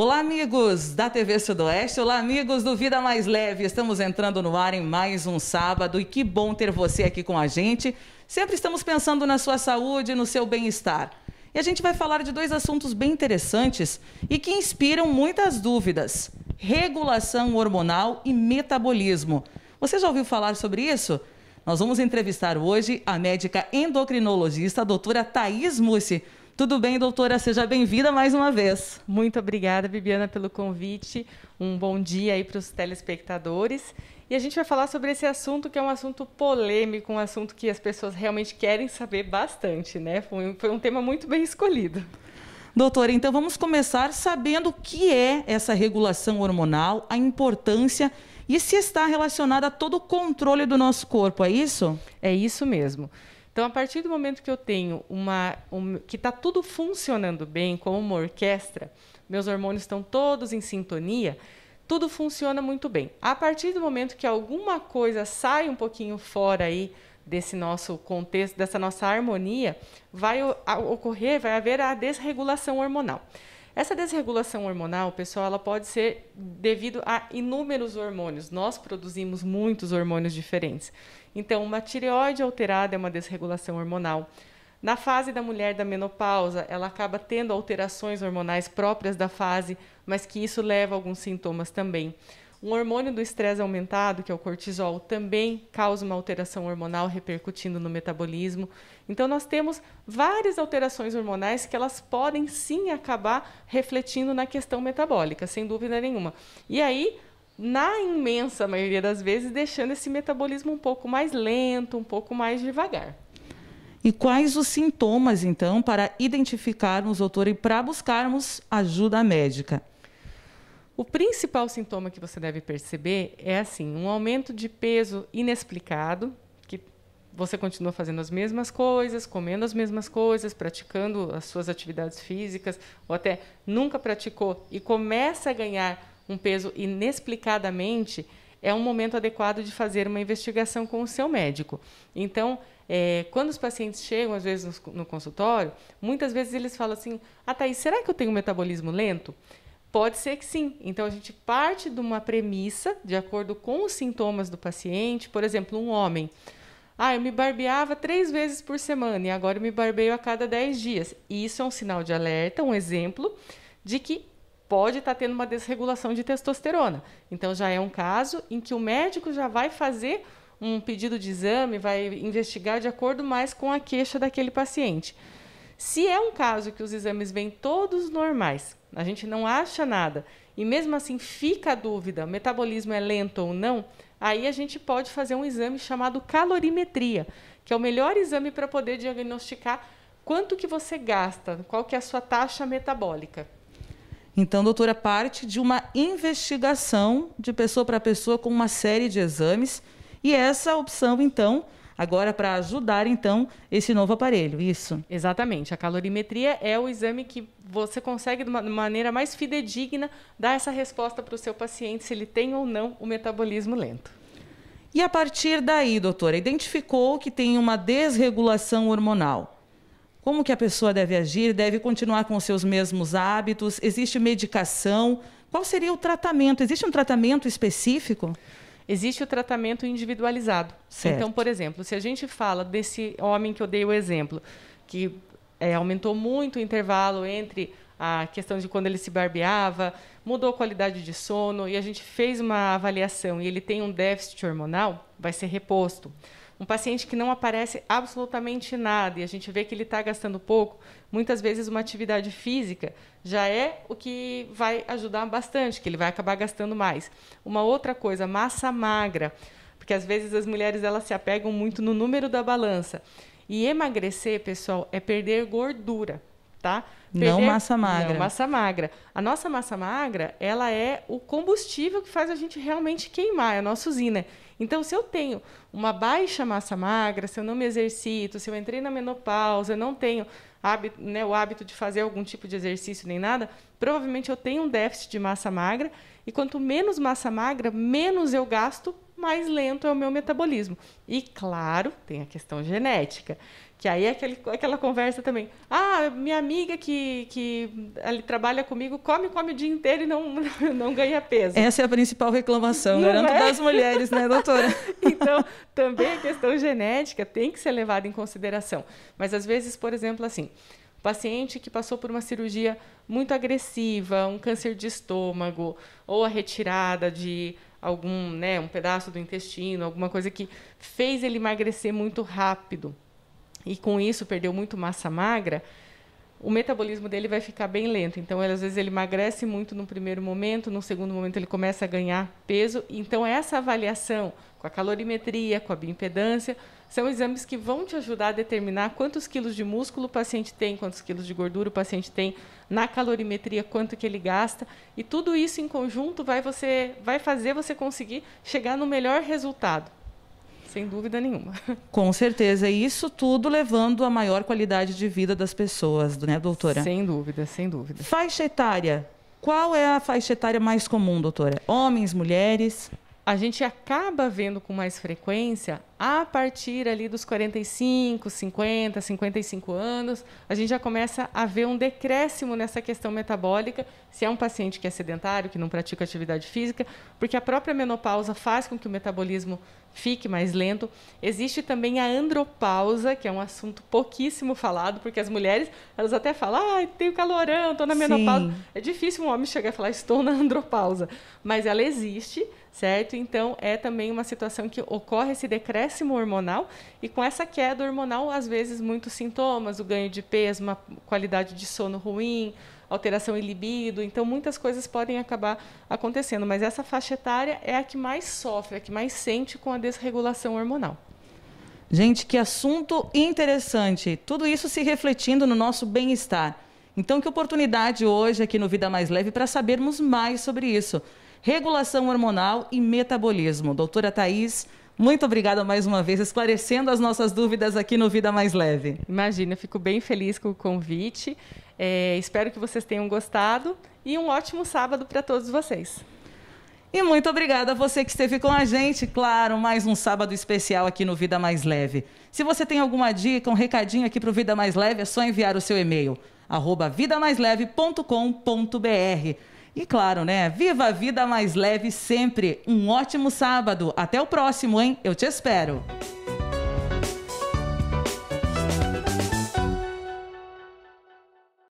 Olá, amigos da TV Sudoeste, olá, amigos do Vida Mais Leve. Estamos entrando no ar em mais um sábado e que bom ter você aqui com a gente. Sempre estamos pensando na sua saúde, e no seu bem-estar. E a gente vai falar de dois assuntos bem interessantes e que inspiram muitas dúvidas: regulação hormonal e metabolismo. Você já ouviu falar sobre isso? Nós vamos entrevistar hoje a médica endocrinologista, a doutora Thais Mussi. Tudo bem, doutora? Seja bem-vinda mais uma vez. Muito obrigada, Bibiana, pelo convite. Um bom dia aí para os telespectadores. E a gente vai falar sobre esse assunto que é um assunto polêmico, um assunto que as pessoas realmente querem saber bastante, né? Foi um, foi um tema muito bem escolhido. Doutora, então vamos começar sabendo o que é essa regulação hormonal, a importância e se está relacionada a todo o controle do nosso corpo, é isso? É isso mesmo. Então, a partir do momento que eu tenho uma. Um, que está tudo funcionando bem, como uma orquestra, meus hormônios estão todos em sintonia, tudo funciona muito bem. A partir do momento que alguma coisa sai um pouquinho fora aí desse nosso contexto, dessa nossa harmonia, vai ocorrer, vai haver a desregulação hormonal. Essa desregulação hormonal, pessoal, ela pode ser devido a inúmeros hormônios. Nós produzimos muitos hormônios diferentes. Então, uma tireoide alterada é uma desregulação hormonal. Na fase da mulher da menopausa, ela acaba tendo alterações hormonais próprias da fase, mas que isso leva a alguns sintomas também. Um hormônio do estresse aumentado, que é o cortisol, também causa uma alteração hormonal repercutindo no metabolismo. Então nós temos várias alterações hormonais que elas podem sim acabar refletindo na questão metabólica, sem dúvida nenhuma. E aí, na imensa maioria das vezes, deixando esse metabolismo um pouco mais lento, um pouco mais devagar. E quais os sintomas, então, para identificarmos, doutor, e para buscarmos ajuda médica? O principal sintoma que você deve perceber é assim, um aumento de peso inexplicado, que você continua fazendo as mesmas coisas, comendo as mesmas coisas, praticando as suas atividades físicas, ou até nunca praticou e começa a ganhar um peso inexplicadamente, é um momento adequado de fazer uma investigação com o seu médico. Então, é, quando os pacientes chegam, às vezes, no, consultório, muitas vezes eles falam assim: Ah, Thaís, será que eu tenho um metabolismo lento? Pode ser que sim. Então a gente parte de uma premissa, de acordo com os sintomas do paciente. Por exemplo, um homem. Ah, eu me barbeava três vezes por semana e agora eu me barbeio a cada dez dias. Isso é um sinal de alerta, um exemplo de que pode estar tá tendo uma desregulação de testosterona. Então já é um caso em que o médico já vai fazer um pedido de exame, vai investigar de acordo mais com a queixa daquele paciente. Se é um caso que os exames vêm todos normais, a gente não acha nada. E mesmo assim fica a dúvida, metabolismo é lento ou não, aí a gente pode fazer um exame chamado calorimetria, que é o melhor exame para poder diagnosticar quanto que você gasta, qual que é a sua taxa metabólica. Então, doutora, parte de uma investigação de pessoa para pessoa com uma série de exames, e essa opção, então, agora para ajudar então esse novo aparelho, isso? Exatamente. A calorimetria é o exame que você consegue de uma maneira mais fidedigna dar essa resposta para o seu paciente se ele tem ou não o metabolismo lento. E a partir daí, doutora, identificou que tem uma desregulação hormonal. Como que a pessoa deve agir? Deve continuar com seus mesmos hábitos? Existe medicação? Qual seria o tratamento? Existe um tratamento específico? Existe o tratamento individualizado. Então, certo. Então, por exemplo, se a gente fala desse homem que eu dei o exemplo, que é, aumentou muito o intervalo entre a questão de quando ele se barbeava, mudou a qualidade de sono e a gente fez uma avaliação e ele tem um déficit hormonal, vai ser reposto um paciente que não aparece absolutamente nada e a gente vê que ele está gastando pouco, muitas vezes uma atividade física já é o que vai ajudar bastante, que ele vai acabar gastando mais. Uma outra coisa, massa magra, porque às vezes as mulheres elas se apegam muito no número da balança. E emagrecer, pessoal, é perder gordura tá? Perder... Não massa magra. Não massa magra. A nossa massa magra, ela é o combustível que faz a gente realmente queimar, é a nossa usina. Então, se eu tenho uma baixa massa magra, se eu não me exercito, se eu entrei na menopausa, eu não tenho hábito, né, o hábito de fazer algum tipo de exercício nem nada, provavelmente eu tenho um déficit de massa magra. E quanto menos massa magra, menos eu gasto, mais lento é o meu metabolismo. E claro, tem a questão genética. Que aí é aquele, aquela conversa também. Ah, minha amiga que, que ali trabalha comigo come, come o dia inteiro e não, não ganha peso. Essa é a principal reclamação, né? não garanto, é? das mulheres, né, doutora? então, também a questão genética tem que ser levada em consideração. Mas às vezes, por exemplo, assim, paciente que passou por uma cirurgia muito agressiva, um câncer de estômago, ou a retirada de algum, né, um pedaço do intestino, alguma coisa que fez ele emagrecer muito rápido e com isso perdeu muito massa magra, o metabolismo dele vai ficar bem lento. Então, ele, às vezes, ele emagrece muito no primeiro momento, no segundo momento, ele começa a ganhar peso. Então, essa avaliação com a calorimetria, com a bioimpedância, são exames que vão te ajudar a determinar quantos quilos de músculo o paciente tem, quantos quilos de gordura o paciente tem, na calorimetria, quanto que ele gasta. E tudo isso em conjunto vai, você, vai fazer você conseguir chegar no melhor resultado. Sem dúvida nenhuma. Com certeza. E isso tudo levando a maior qualidade de vida das pessoas, né, doutora? Sem dúvida, sem dúvida. Faixa etária. Qual é a faixa etária mais comum, doutora? Homens, mulheres? A gente acaba vendo com mais frequência a partir ali dos 45, 50, 55 anos, a gente já começa a ver um decréscimo nessa questão metabólica, se é um paciente que é sedentário, que não pratica atividade física, porque a própria menopausa faz com que o metabolismo fique mais lento. Existe também a andropausa, que é um assunto pouquíssimo falado, porque as mulheres, elas até falam, ah, tenho calorão, estou na menopausa. Sim. É difícil um homem chegar e falar, estou na andropausa. Mas ela existe, certo? Então, é também uma situação que ocorre esse decréscimo acréscimo hormonal e com essa queda hormonal, às vezes, muitos sintomas, o ganho de peso, uma qualidade de sono ruim, alteração em libido, então muitas coisas podem acabar acontecendo, mas essa faixa etária é a que mais sofre, a que mais sente com a desregulação hormonal. Gente, que assunto interessante. Tudo isso se refletindo no nosso bem-estar. Então, que oportunidade hoje aqui no Vida Mais Leve para sabermos mais sobre isso. Regulação hormonal e metabolismo. Doutora Thais muito obrigada mais uma vez, esclarecendo as nossas dúvidas aqui no Vida Mais Leve. Imagina, fico bem feliz com o convite. É, espero que vocês tenham gostado e um ótimo sábado para todos vocês. E muito obrigada a você que esteve com a gente, claro, mais um sábado especial aqui no Vida Mais Leve. Se você tem alguma dica, um recadinho aqui para o Vida Mais Leve, é só enviar o seu e-mail, arroba vidamaisleve.com.br. E claro, né? Viva a vida mais leve sempre. Um ótimo sábado. Até o próximo, hein? Eu te espero.